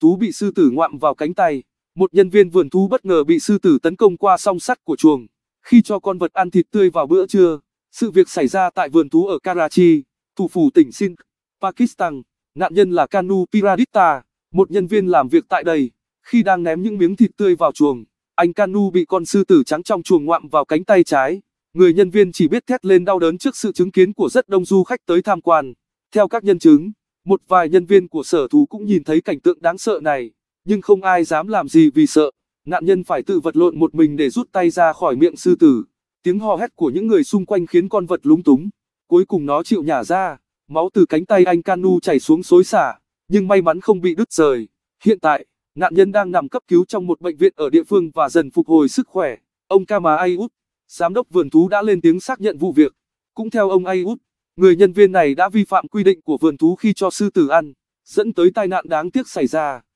thú bị sư tử ngoạm vào cánh tay. Một nhân viên vườn thú bất ngờ bị sư tử tấn công qua song sắt của chuồng. Khi cho con vật ăn thịt tươi vào bữa trưa, sự việc xảy ra tại vườn thú ở Karachi, thủ phủ tỉnh Sindh, Pakistan. Nạn nhân là Kanu Piraditta, một nhân viên làm việc tại đây. Khi đang ném những miếng thịt tươi vào chuồng, anh Kanu bị con sư tử trắng trong chuồng ngoạm vào cánh tay trái. Người nhân viên chỉ biết thét lên đau đớn trước sự chứng kiến của rất đông du khách tới tham quan. Theo các nhân chứng, một vài nhân viên của sở thú cũng nhìn thấy cảnh tượng đáng sợ này, nhưng không ai dám làm gì vì sợ. Nạn nhân phải tự vật lộn một mình để rút tay ra khỏi miệng sư tử. Tiếng hò hét của những người xung quanh khiến con vật lúng túng. Cuối cùng nó chịu nhả ra, máu từ cánh tay anh Canu chảy xuống xối xả, nhưng may mắn không bị đứt rời. Hiện tại, nạn nhân đang nằm cấp cứu trong một bệnh viện ở địa phương và dần phục hồi sức khỏe. Ông Kama Ayut, giám đốc vườn thú đã lên tiếng xác nhận vụ việc. Cũng theo ông Ayut, người nhân viên này đã vi phạm quy định của vườn thú khi cho sư tử ăn, dẫn tới tai nạn đáng tiếc xảy ra.